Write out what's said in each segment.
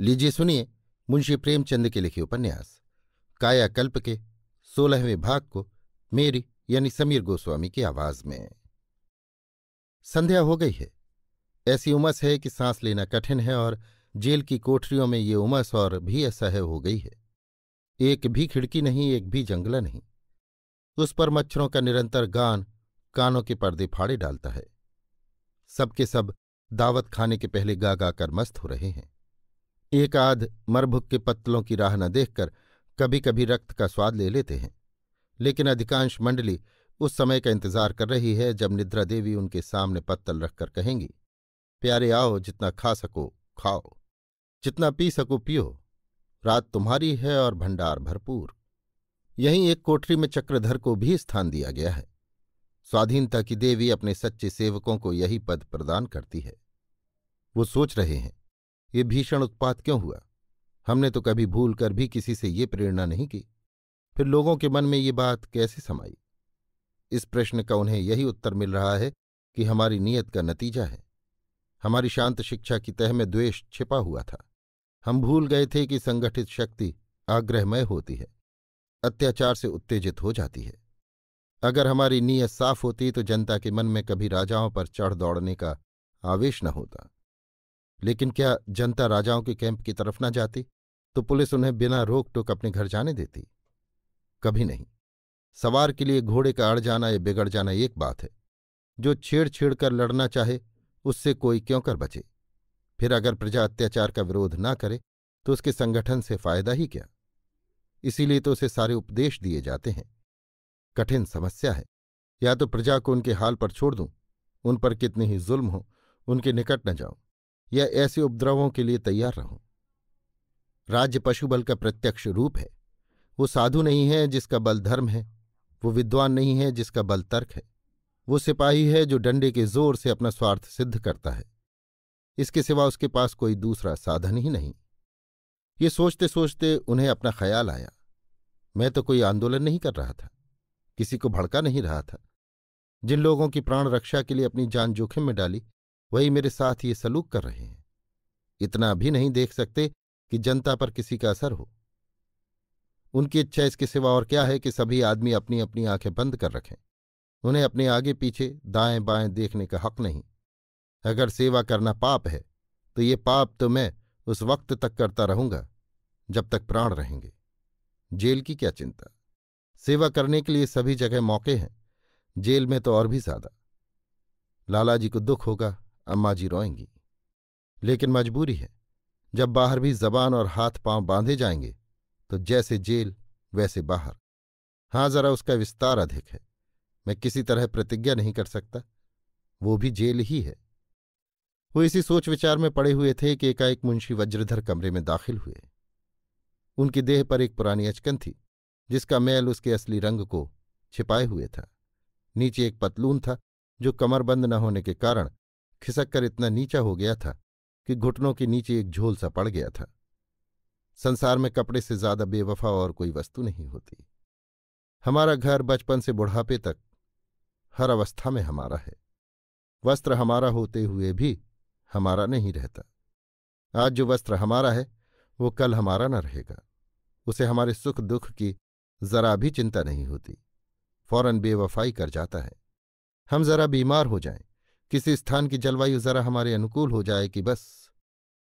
लीजिए सुनिए मुंशी प्रेमचंद के लिखे उपन्यास कायाकल्प के सोलहवें भाग को मेरी यानी समीर गोस्वामी की आवाज में संध्या हो गई है ऐसी उमस है कि सांस लेना कठिन है और जेल की कोठरियों में ये उमस और भी असह्य हो गई है एक भी खिड़की नहीं एक भी जंगला नहीं उस पर मच्छरों का निरंतर गान कानों के पर्दे फाड़े डालता है सबके सब दावत खाने के पहले गा गा कर मस्त हो रहे हैं एक आध मरभुक के पत्तलों की राह न देखकर कभी कभी रक्त का स्वाद ले लेते हैं लेकिन अधिकांश मंडली उस समय का इंतजार कर रही है जब निद्रा देवी उनके सामने पत्तल रखकर कहेंगी प्यारे आओ जितना खा सको खाओ जितना पी सको पियो रात तुम्हारी है और भंडार भरपूर यहीं एक कोठरी में चक्रधर को भी स्थान दिया गया है स्वाधीनता की देवी अपने सच्चे सेवकों को यही पद प्रदान करती है वो सोच रहे हैं ये भीषण उत्पात क्यों हुआ हमने तो कभी भूल कर भी किसी से ये प्रेरणा नहीं की फिर लोगों के मन में ये बात कैसे समाई इस प्रश्न का उन्हें यही उत्तर मिल रहा है कि हमारी नीयत का नतीजा है हमारी शांत शिक्षा की तह में द्वेष छिपा हुआ था हम भूल गए थे कि संगठित शक्ति आग्रहमय होती है अत्याचार से उत्तेजित हो जाती है अगर हमारी नीयत साफ होती तो जनता के मन में कभी राजाओं पर चढ़ दौड़ने का आवेश न होता लेकिन क्या जनता राजाओं के कैंप की तरफ न जाती तो पुलिस उन्हें बिना रोक टोक अपने घर जाने देती कभी नहीं सवार के लिए घोड़े का अड़ जाना या बिगड़ जाना एक बात है जो छेड़ छेड़ कर लड़ना चाहे उससे कोई क्यों कर बचे फिर अगर प्रजा अत्याचार का विरोध ना करे तो उसके संगठन से फायदा ही क्या इसीलिए तो उसे सारे उपदेश दिए जाते हैं कठिन समस्या है या तो प्रजा को उनके हाल पर छोड़ दूं उन पर कितने ही जुल्म हो उनके निकट न जाऊं या ऐसे उपद्रवों के लिए तैयार रहूं राज्य पशुबल का प्रत्यक्ष रूप है वो साधु नहीं है जिसका बल धर्म है वो विद्वान नहीं है जिसका बल तर्क है वो सिपाही है जो डंडे के जोर से अपना स्वार्थ सिद्ध करता है इसके सिवा उसके पास कोई दूसरा साधन ही नहीं ये सोचते सोचते उन्हें अपना ख्याल आया मैं तो कोई आंदोलन नहीं कर रहा था किसी को भड़का नहीं रहा था जिन लोगों की प्राण रक्षा के लिए अपनी जान जोखिम में डाली वही मेरे साथ ये सलूक कर रहे हैं इतना भी नहीं देख सकते कि जनता पर किसी का असर हो उनकी इच्छा इसके सिवा और क्या है कि सभी आदमी अपनी अपनी आंखें बंद कर रखें उन्हें अपने आगे पीछे दाएं बाएं देखने का हक नहीं अगर सेवा करना पाप है तो ये पाप तो मैं उस वक्त तक करता रहूंगा जब तक प्राण रहेंगे जेल की क्या चिंता सेवा करने के लिए सभी जगह मौके हैं जेल में तो और भी ज्यादा लालाजी को दुख होगा अम्मा जी रोएंगी लेकिन मजबूरी है जब बाहर भी जबान और हाथ पांव बांधे जाएंगे तो जैसे जेल वैसे बाहर हाँ जरा उसका विस्तार अधिक है मैं किसी तरह प्रतिज्ञा नहीं कर सकता वो भी जेल ही है वो इसी सोच विचार में पड़े हुए थे कि एकाएक मुंशी वज्रधर कमरे में दाखिल हुए उनकी देह पर एक पुरानी अचकन थी जिसका मैल उसके असली रंग को छिपाए हुए था नीचे एक पतलून था जो कमरबंद न होने के कारण खिसक कर इतना नीचा हो गया था कि घुटनों के नीचे एक झोल सा पड़ गया था संसार में कपड़े से ज्यादा बेवफा और कोई वस्तु नहीं होती हमारा घर बचपन से बुढ़ापे तक हर अवस्था में हमारा है वस्त्र हमारा होते हुए भी हमारा नहीं रहता आज जो वस्त्र हमारा है वो कल हमारा न रहेगा उसे हमारे सुख दुख की जरा भी चिंता नहीं होती फौरन बेवफाई कर जाता है हम जरा बीमार हो जाएं किसी स्थान की जलवायु जरा हमारे अनुकूल हो जाए कि बस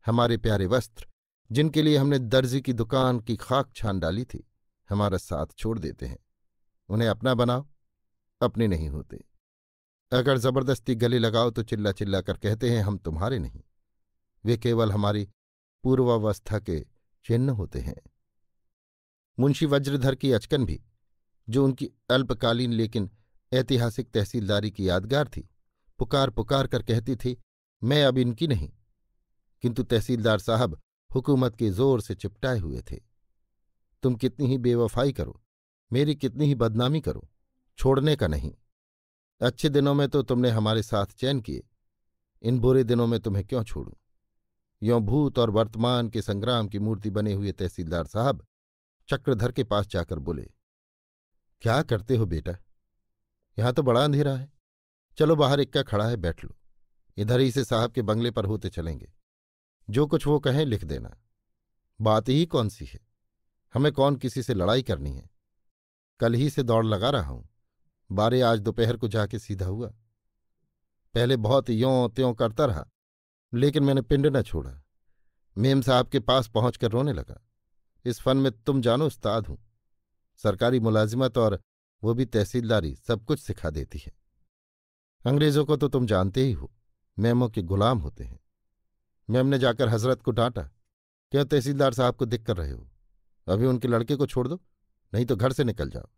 हमारे प्यारे वस्त्र जिनके लिए हमने दर्जी की दुकान की खाक छान डाली थी हमारा साथ छोड़ देते हैं उन्हें अपना बनाओ अपने नहीं होते अगर जबरदस्ती गले लगाओ तो चिल्ला चिल्ला कर कहते हैं हम तुम्हारे नहीं वे केवल हमारी पूर्वावस्था के चिन्ह होते हैं मुंशी वज्रधर की अचकन भी जो उनकी अल्पकालीन लेकिन ऐतिहासिक तहसीलदारी की यादगार थी पुकार पुकार कर कहती थी मैं अब इनकी नहीं किंतु तहसीलदार साहब हुकूमत के जोर से चिपटाए हुए थे तुम कितनी ही बेवफाई करो मेरी कितनी ही बदनामी करो छोड़ने का नहीं अच्छे दिनों में तो तुमने हमारे साथ चैन किए इन बुरे दिनों में तुम्हें क्यों छोड़ू यों भूत और वर्तमान के संग्राम की मूर्ति बने हुए तहसीलदार साहब चक्रधर के पास जाकर बोले क्या करते हो बेटा यहां तो बड़ा अंधेरा है चलो बाहर इक्का खड़ा है बैठ लो इधर ही से साहब के बंगले पर होते चलेंगे जो कुछ वो कहें लिख देना बात ही कौन सी है हमें कौन किसी से लड़ाई करनी है कल ही से दौड़ लगा रहा हूं बारे आज दोपहर को जाके सीधा हुआ पहले बहुत यों त्यों करता रहा लेकिन मैंने पिंड न छोड़ा मेम साहब के पास पहुंचकर रोने लगा इस फन में तुम जानो उस्ताद हूं सरकारी मुलाजिमत और वो भी तहसीलदारी सब कुछ सिखा देती है अंग्रेजों को तो तुम जानते ही हो मैमों के गुलाम होते हैं मैम ने जाकर हजरत को डांटा क्या तहसीलदार साहब को दिख कर रहे हो अभी उनके लड़के को छोड़ दो नहीं तो घर से निकल जाओ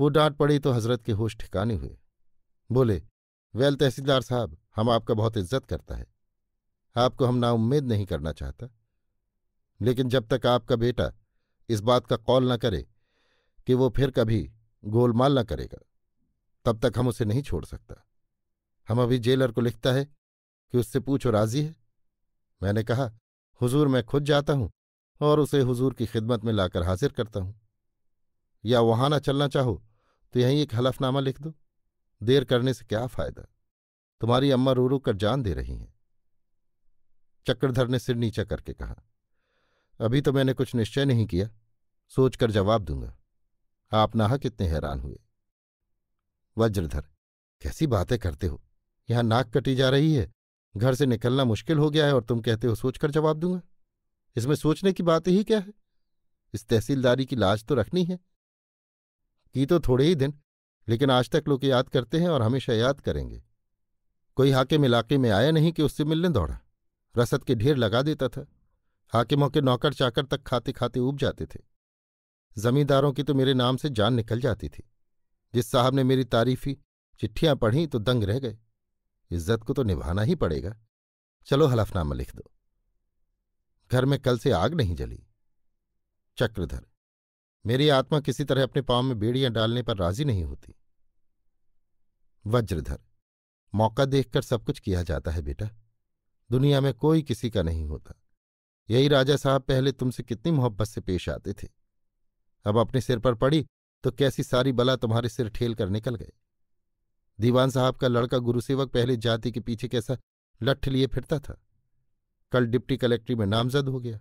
वो डांट पड़ी तो हजरत के होश ठिकाने हुए बोले वेल तहसीलदार साहब हम आपका बहुत इज्जत करता है आपको हम ना उम्मीद नहीं करना चाहता लेकिन जब तक आपका बेटा इस बात का कौल न करे कि वो फिर कभी गोलमाल न करेगा तब तक हम उसे नहीं छोड़ सकता हम अभी जेलर को लिखता है कि उससे पूछो राजी है मैंने कहा हुजूर मैं खुद जाता हूं और उसे हुजूर की खिदमत में लाकर हाजिर करता हूं या वहां ना चलना चाहो तो यहीं एक हलफनामा लिख दो देर करने से क्या फायदा तुम्हारी अम्मा रो रू कर जान दे रही हैं चक्रधर ने सिर नीचा करके कहा अभी तो मैंने कुछ निश्चय नहीं किया सोचकर जवाब दूंगा आप नाह कितने हैरान हुए वज्रधर कैसी बातें करते हो यहां नाक कटी जा रही है घर से निकलना मुश्किल हो गया है और तुम कहते हो सोचकर जवाब दूंगा इसमें सोचने की बात ही क्या है इस तहसीलदारी की लाज तो रखनी है की तो थोड़े ही दिन लेकिन आज तक लोग याद करते हैं और हमेशा याद करेंगे कोई हाकिम इलाके में आया नहीं कि उससे मिलने दौड़ा रसद के ढेर लगा देता था हाकिमों के नौकर चाकर तक खाते खाते उब जाते थे जमींदारों की तो मेरे नाम से जान निकल जाती थी जिस साहब ने मेरी तारीफी चिट्ठियां पढ़ी तो दंग रह गए इज्जत को तो निभाना ही पड़ेगा चलो हलफनामा लिख दो घर में कल से आग नहीं जली चक्रधर मेरी आत्मा किसी तरह अपने पांव में बेड़ियां डालने पर राजी नहीं होती वज्रधर मौका देखकर सब कुछ किया जाता है बेटा दुनिया में कोई किसी का नहीं होता यही राजा साहब पहले तुमसे कितनी मोहब्बत से पेश आते थे अब अपने सिर पर पड़ी तो कैसी सारी बला तुम्हारे सिर ठेल कर निकल गए दीवान साहब का लड़का गुरुसेवक पहले जाति के पीछे कैसा लठ लिए फिरता था कल डिप्टी कलेक्ट्री में नामजद हो गया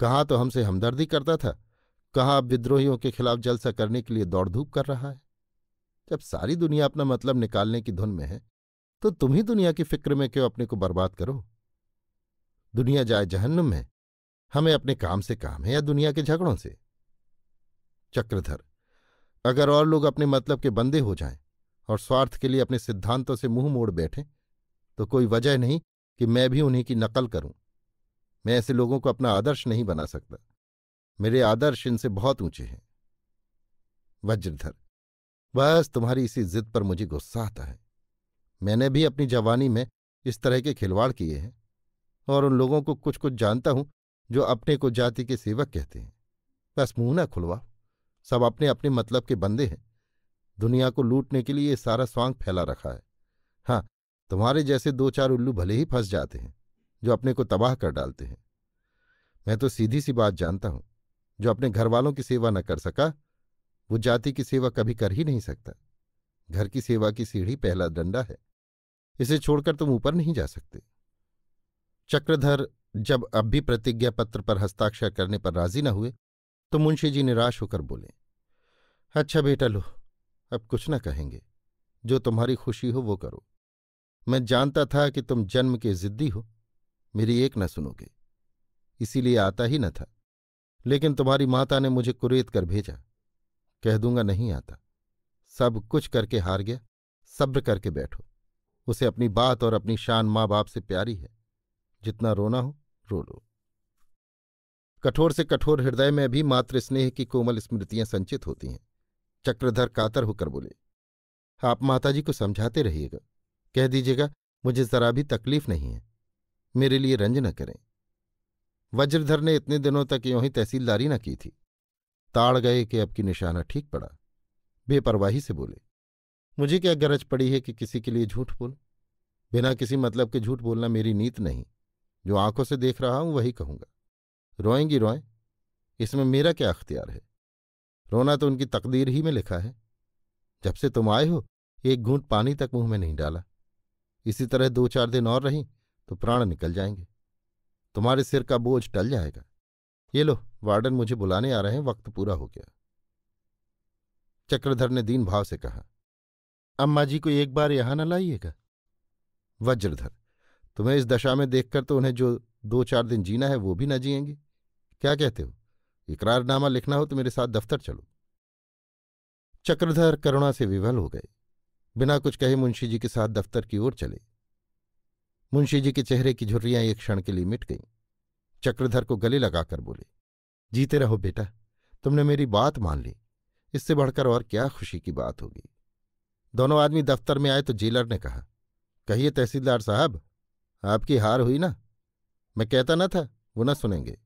कहाँ तो हमसे हमदर्दी करता था कहाँ अब विद्रोहियों के खिलाफ जलसा करने के लिए दौड़ धूप कर रहा है जब सारी दुनिया अपना मतलब निकालने की धुन में है तो तुम ही दुनिया की फिक्र में क्यों अपने को बर्बाद करो दुनिया जाए जहन्नुम है हमें अपने काम से काम है या दुनिया के झगड़ों से चक्रधर अगर और लोग अपने मतलब के बंदे हो जाएं और स्वार्थ के लिए अपने सिद्धांतों से मुंह मोड़ बैठे तो कोई वजह नहीं कि मैं भी उन्हीं की नकल करूं मैं ऐसे लोगों को अपना आदर्श नहीं बना सकता मेरे आदर्श इनसे बहुत ऊंचे हैं वज्रधर बस तुम्हारी इसी जिद पर मुझे गुस्सा आता है मैंने भी अपनी जवानी में इस तरह के खिलवाड़ किए हैं और उन लोगों को कुछ कुछ जानता हूं जो अपने को जाति के सेवक कहते हैं बस मुंह ना खुलवाओ सब अपने अपने मतलब के बंदे हैं दुनिया को लूटने के लिए सारा स्वांग फैला रखा है हाँ तुम्हारे जैसे दो चार उल्लू भले ही फंस जाते हैं जो अपने को तबाह कर डालते हैं मैं तो सीधी सी बात जानता हूं जो अपने घर वालों की सेवा न कर सका वो जाति की सेवा कभी कर ही नहीं सकता घर की सेवा की सीढ़ी पहला डंडा है इसे छोड़कर तुम ऊपर नहीं जा सकते चक्रधर जब अब भी प्रतिज्ञा पत्र पर हस्ताक्षर करने पर राजी न हुए तो मुंशी जी निराश होकर बोले अच्छा बेटा लो अब कुछ न कहेंगे जो तुम्हारी खुशी हो वो करो मैं जानता था कि तुम जन्म के जिद्दी हो मेरी एक न सुनोगे इसीलिए आता ही न था लेकिन तुम्हारी माता ने मुझे कुरेद कर भेजा कह दूंगा नहीं आता सब कुछ करके हार गया सब्र करके बैठो उसे अपनी बात और अपनी शान माँ बाप से प्यारी है जितना रोना हो रो लो कठोर से कठोर हृदय में भी मातृ स्नेह की कोमल स्मृतियां संचित होती हैं चक्रधर कातर होकर बोले आप माताजी को समझाते रहिएगा कह दीजिएगा मुझे जरा भी तकलीफ नहीं है मेरे लिए रंज न करें वज्रधर ने इतने दिनों तक यों ही तहसीलदारी न की थी ताड़ गए कि अब की निशाना ठीक पड़ा बेपरवाही से बोले मुझे क्या गरज पड़ी है कि किसी के लिए झूठ बोलूं बिना किसी मतलब के झूठ बोलना मेरी नीत नहीं जो आंखों से देख रहा हूं वही कहूंगा रोएंगी रोएं इसमें मेरा क्या अख्तियार है रोना तो उनकी तकदीर ही में लिखा है जब से तुम आए हो एक घूंट पानी तक मुंह में नहीं डाला इसी तरह दो चार दिन और रहीं तो प्राण निकल जाएंगे तुम्हारे सिर का बोझ टल जाएगा ये लो वार्डन मुझे बुलाने आ रहे हैं वक्त पूरा हो गया चक्रधर ने दीन भाव से कहा अम्मा जी को एक बार यहां न लाइएगा वज्रधर तुम्हें इस दशा में देखकर तो उन्हें जो दो चार दिन जीना है वो भी न जिएंगे क्या कहते हो इकरारनामा लिखना हो तो मेरे साथ दफ्तर चलो चक्रधर करुणा से विवल हो गए बिना कुछ कहे मुंशी जी के साथ दफ्तर की ओर चले मुंशी जी के चेहरे की झुर्रियां एक क्षण के लिए मिट गईं चक्रधर को गले लगाकर बोले जीते रहो बेटा तुमने मेरी बात मान ली इससे बढ़कर और क्या खुशी की बात होगी दोनों आदमी दफ्तर में आए तो जेलर ने कहा कहिए तहसीलदार साहब आपकी हार हुई ना मैं कहता न था वो न सुनेंगे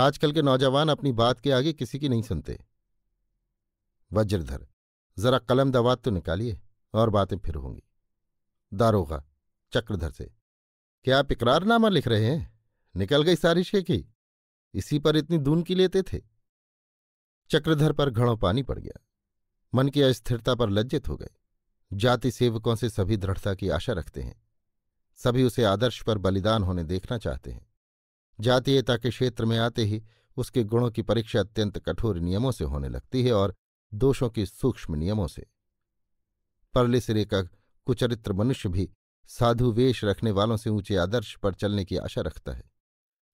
आजकल के नौजवान अपनी बात के आगे किसी की नहीं सुनते वज्रधर जरा कलम दवात तो निकालिए और बातें फिर होंगी दारोगा चक्रधर से क्या आप इकरारनामा लिख रहे हैं निकल गई सारी की इसी पर इतनी दून की लेते थे चक्रधर पर घड़ों पानी पड़ गया मन की अस्थिरता पर लज्जित हो गए जाति सेवकों से सभी दृढ़ता की आशा रखते हैं सभी उसे आदर्श पर बलिदान होने देखना चाहते हैं जातीयता के क्षेत्र में आते ही उसके गुणों की परीक्षा अत्यंत कठोर नियमों से होने लगती है और दोषों की सूक्ष्म नियमों से परले सिरे का कुचरित्र मनुष्य भी साधु वेश रखने वालों से ऊंचे आदर्श पर चलने की आशा रखता है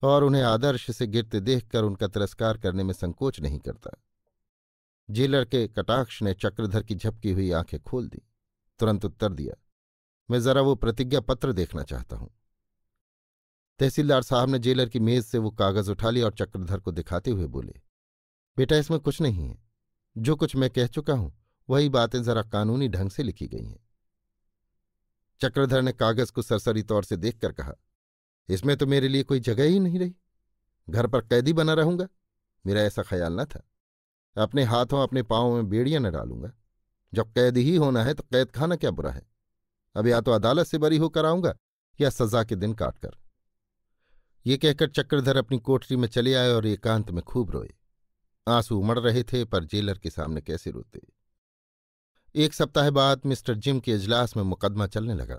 और उन्हें आदर्श से गिरते देखकर उनका तिरस्कार करने में संकोच नहीं करता जेलर के कटाक्ष ने चक्रधर की झपकी हुई आंखें खोल दी तुरंत उत्तर दिया मैं जरा वो प्रतिज्ञा पत्र देखना चाहता हूं तहसीलदार साहब ने जेलर की मेज से वो कागज उठा लिया और चक्रधर को दिखाते हुए बोले बेटा इसमें कुछ नहीं है जो कुछ मैं कह चुका हूं वही बातें जरा कानूनी ढंग से लिखी गई हैं चक्रधर ने कागज को सरसरी तौर से देखकर कहा इसमें तो मेरे लिए कोई जगह ही नहीं रही घर पर कैदी बना रहूंगा मेरा ऐसा ख्याल न था अपने हाथों अपने पाँव में बेड़ियां न डालूंगा जब कैद ही होना है तो कैद खाना क्या बुरा है अब या तो अदालत से बरी होकर आऊंगा या सजा के दिन काटकर ये कहकर चक्रधर अपनी कोठरी में चले आए और एकांत में खूब रोए आंसू उमड़ रहे थे पर जेलर के सामने कैसे रोते एक सप्ताह बाद मिस्टर जिम के इजलास में मुकदमा चलने लगा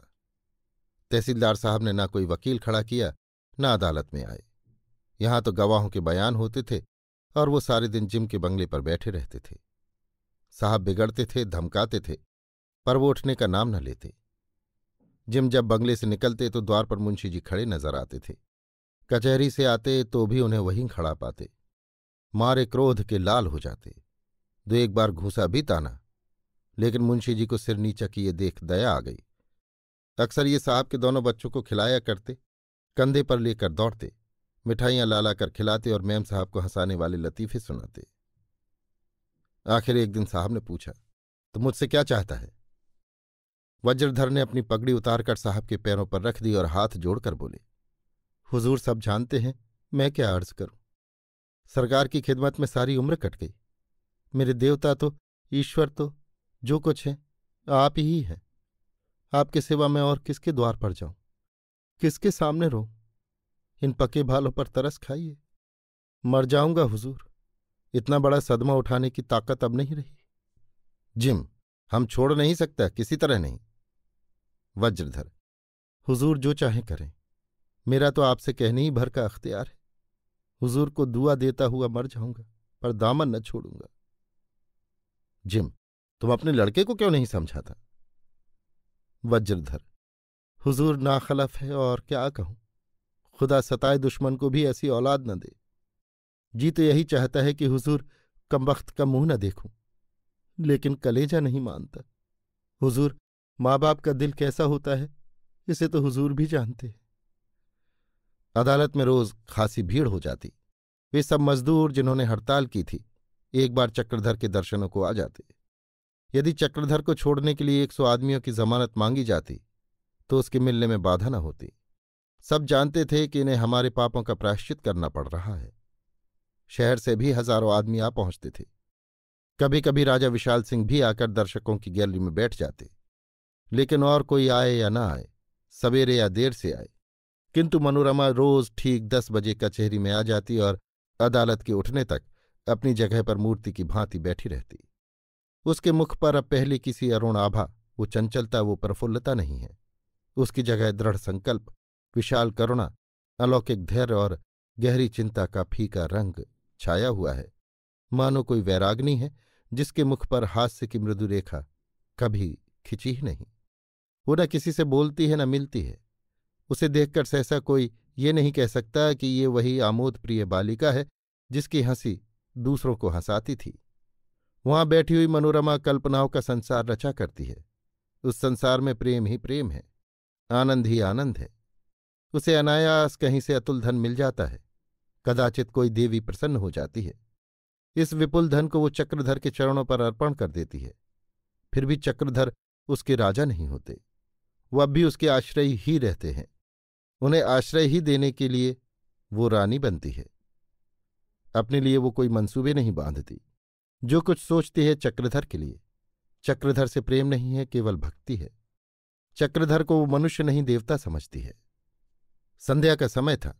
तहसीलदार साहब ने ना कोई वकील खड़ा किया ना अदालत में आए यहां तो गवाहों के बयान होते थे और वो सारे दिन जिम के बंगले पर बैठे रहते थे साहब बिगड़ते थे धमकाते थे पर वो उठने का नाम न लेते जिम जब बंगले से निकलते तो द्वार पर मुंशी जी खड़े नजर आते थे कचहरी से आते तो भी उन्हें वहीं खड़ा पाते मारे क्रोध के लाल हो जाते दो एक बार घूसा भी ताना लेकिन मुंशी जी को सिर नीचा किए देख दया आ गई अक्सर ये साहब के दोनों बच्चों को खिलाया करते कंधे पर लेकर दौड़ते मिठाइयां लाला कर खिलाते और मैम साहब को हंसाने वाले लतीफे सुनाते आखिर एक दिन साहब ने पूछा तो मुझसे क्या चाहता है वज्रधर ने अपनी पगड़ी उतारकर साहब के पैरों पर रख दी और हाथ जोड़कर बोले हुजूर सब जानते हैं मैं क्या अर्ज करूं सरकार की खिदमत में सारी उम्र कट गई मेरे देवता तो ईश्वर तो जो कुछ है आप ही हैं आपके सिवा मैं और किसके द्वार पर जाऊं किसके सामने रो इन पके भालों पर तरस खाइए मर जाऊंगा हुजूर इतना बड़ा सदमा उठाने की ताकत अब नहीं रही जिम हम छोड़ नहीं सकता किसी तरह नहीं वज्रधर हुजूर जो चाहे करें मेरा तो आपसे कहने ही भर का अख्तियार है हुजूर को दुआ देता हुआ मर जाऊंगा पर दामन न छोड़ूंगा जिम तुम अपने लड़के को क्यों नहीं समझाता वज्रधर हुजूर नाखलफ है और क्या कहूं खुदा सताए दुश्मन को भी ऐसी औलाद न दे जी तो यही चाहता है कि हुजूर कम वक्त का मुंह न देखूं लेकिन कलेजा नहीं मानता हुजूर माँ बाप का दिल कैसा होता है इसे तो हुजूर भी जानते हैं अदालत में रोज खासी भीड़ हो जाती वे सब मजदूर जिन्होंने हड़ताल की थी एक बार चक्रधर के दर्शनों को आ जाते यदि चक्रधर को छोड़ने के लिए एक सौ आदमियों की जमानत मांगी जाती तो उसके मिलने में बाधा न होती सब जानते थे कि इन्हें हमारे पापों का प्रायश्चित करना पड़ रहा है शहर से भी हजारों आदमी आ पहुंचते थे कभी कभी राजा विशाल सिंह भी आकर दर्शकों की गैलरी में बैठ जाते लेकिन और कोई आए या ना आए सवेरे या देर से आए किंतु मनोरमा रोज ठीक दस बजे कचहरी में आ जाती और अदालत के उठने तक अपनी जगह पर मूर्ति की भांति बैठी रहती उसके मुख पर अब पहले किसी अरुण आभा वो चंचलता वो प्रफुल्लता नहीं है उसकी जगह दृढ़ संकल्प विशाल करुणा अलौकिक धैर्य और गहरी चिंता का फीका रंग छाया हुआ है मानो कोई वैराग्नी है जिसके मुख पर हास्य की मृदुरेखा कभी खिंची ही नहीं वो न किसी से बोलती है न मिलती है उसे देखकर सहसा कोई ये नहीं कह सकता कि ये वही आमोद प्रिय बालिका है जिसकी हंसी दूसरों को हंसाती थी वहां बैठी हुई मनोरमा कल्पनाओं का संसार रचा करती है उस संसार में प्रेम ही प्रेम है आनंद ही आनंद है उसे अनायास कहीं से अतुल धन मिल जाता है कदाचित कोई देवी प्रसन्न हो जाती है इस विपुल धन को वो चक्रधर के चरणों पर अर्पण कर देती है फिर भी चक्रधर उसके राजा नहीं होते वह अब भी उसके आश्रय ही रहते हैं उन्हें आश्रय ही देने के लिए वो रानी बनती है अपने लिए वो कोई मंसूबे नहीं बांधती जो कुछ सोचती है चक्रधर के लिए चक्रधर से प्रेम नहीं है केवल भक्ति है चक्रधर को वो मनुष्य नहीं देवता समझती है संध्या का समय था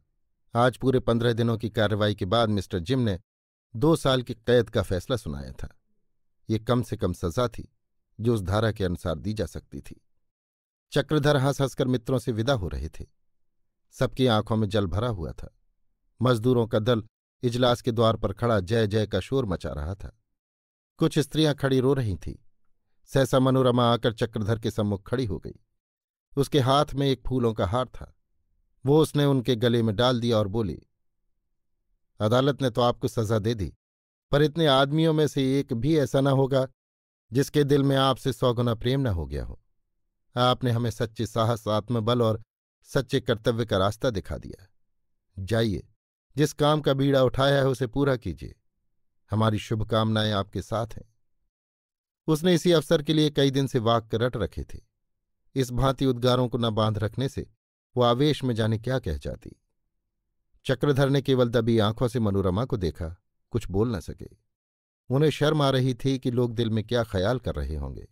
आज पूरे पंद्रह दिनों की कार्रवाई के बाद मिस्टर जिम ने दो साल की कैद का फैसला सुनाया था ये कम से कम सजा थी जो उस धारा के अनुसार दी जा सकती थी चक्रधर हंस हंसकर मित्रों से विदा हो रहे थे सबकी आंखों में जल भरा हुआ था मजदूरों का दल इजलास के द्वार पर खड़ा जय जय का शोर मचा रहा था कुछ स्त्रियां खड़ी रो रही थीं सहसा मनोरमा आकर चक्रधर के सम्मुख खड़ी हो गई उसके हाथ में एक फूलों का हार था वो उसने उनके गले में डाल दिया और बोली अदालत ने तो आपको सजा दे दी पर इतने आदमियों में से एक भी ऐसा न होगा जिसके दिल में आपसे सौगुना प्रेम न हो गया हो आपने हमें सच्चे साहस आत्मबल और सच्चे कर्तव्य का रास्ता दिखा दिया जाइए जिस काम का बीड़ा उठाया है उसे पूरा कीजिए हमारी शुभकामनाएं आपके साथ हैं उसने इसी अवसर के लिए कई दिन से वाक रट रखे थे इस भांति उद्गारों को न बांध रखने से वो आवेश में जाने क्या कह जाती चक्रधर ने केवल दबी आंखों से मनोरमा को देखा कुछ बोल न सके उन्हें शर्म आ रही थी कि लोग दिल में क्या ख्याल कर रहे होंगे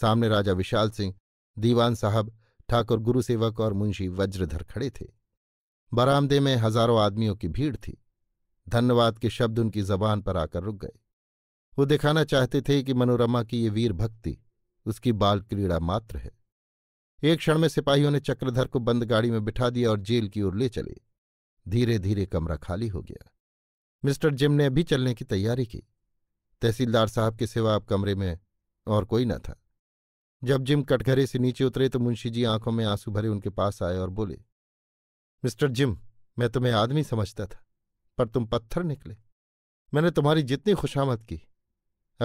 सामने राजा विशाल सिंह दीवान साहब ठाकुर गुरुसेवक और मुंशी वज्रधर खड़े थे बरामदे में हजारों आदमियों की भीड़ थी धन्यवाद के शब्द उनकी जबान पर आकर रुक गए वो दिखाना चाहते थे कि मनोरमा की ये वीर भक्ति उसकी बाल क्रीड़ा मात्र है एक क्षण में सिपाहियों ने चक्रधर को बंद गाड़ी में बिठा दिया और जेल की ओर ले चले धीरे धीरे कमरा खाली हो गया मिस्टर जिम ने अभी चलने की तैयारी की तहसीलदार साहब के सिवा अब कमरे में और कोई न था जब जिम कटघरे से नीचे उतरे तो मुंशी जी आंखों में आंसू भरे उनके पास आए और बोले मिस्टर जिम मैं तुम्हें आदमी समझता था पर तुम पत्थर निकले मैंने तुम्हारी जितनी खुशामद की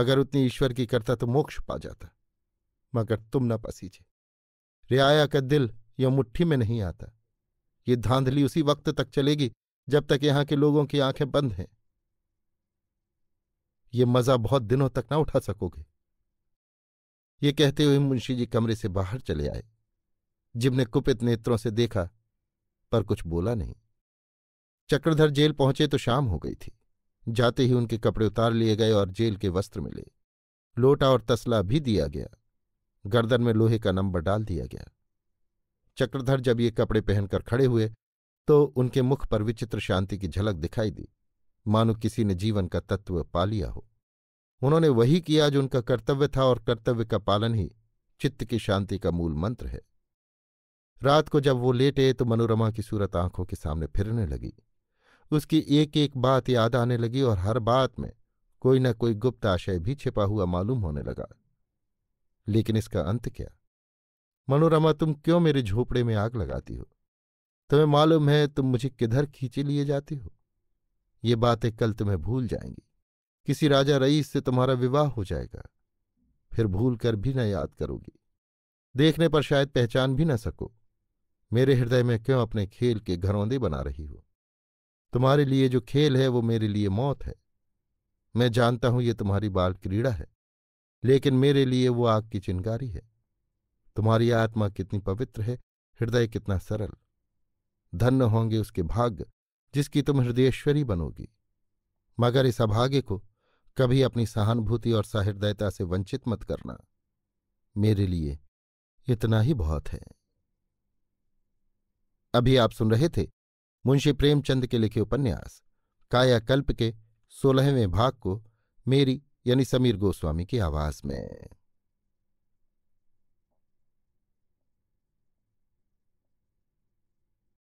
अगर उतनी ईश्वर की करता तो मोक्ष पा जाता मगर तुम न पसीजे रियाया का दिल यह मुट्ठी में नहीं आता ये धांधली उसी वक्त तक चलेगी जब तक यहां के लोगों की आंखें बंद हैं ये मजा बहुत दिनों तक ना उठा सकोगे ये कहते हुए मुंशी जी कमरे से बाहर चले आए जिब ने कुपित नेत्रों से देखा पर कुछ बोला नहीं चक्रधर जेल पहुंचे तो शाम हो गई थी जाते ही उनके कपड़े उतार लिए गए और जेल के वस्त्र मिले लोटा और तसला भी दिया गया गर्दन में लोहे का नंबर डाल दिया गया चक्रधर जब ये कपड़े पहनकर खड़े हुए तो उनके मुख पर विचित्र शांति की झलक दिखाई दी मानो किसी ने जीवन का तत्व पा लिया हो उन्होंने वही किया जो उनका कर्तव्य था और कर्तव्य का पालन ही चित्त की शांति का मूल मंत्र है रात को जब वो लेटे तो मनोरमा की सूरत आंखों के सामने फिरने लगी उसकी एक एक बात याद आने लगी और हर बात में कोई न कोई गुप्त आशय भी छिपा हुआ मालूम होने लगा लेकिन इसका अंत क्या मनोरमा तुम क्यों मेरे झोपड़े में आग लगाती हो तुम्हें मालूम है तुम मुझे किधर खींचे लिए जाती हो ये बातें कल तुम्हें भूल जाएंगी किसी राजा रईस से तुम्हारा विवाह हो जाएगा फिर भूल कर भी न याद करोगी देखने पर शायद पहचान भी न सको मेरे हृदय में क्यों अपने खेल के घरौंदे बना रही हो तुम्हारे लिए जो खेल है वो मेरे लिए मौत है मैं जानता हूं ये तुम्हारी बाल क्रीड़ा है लेकिन मेरे लिए वो आग की चिंगारी है तुम्हारी आत्मा कितनी पवित्र है हृदय कितना सरल धन्य होंगे उसके भाग्य जिसकी तुम हृदयेश्वरी बनोगी मगर इस अभागे को कभी अपनी सहानुभूति और सहृदयता से वंचित मत करना मेरे लिए इतना ही बहुत है अभी आप सुन रहे थे मुंशी प्रेमचंद के लिखे उपन्यास कायाकल्प के सोलहवें भाग को मेरी यानी समीर गोस्वामी की आवाज में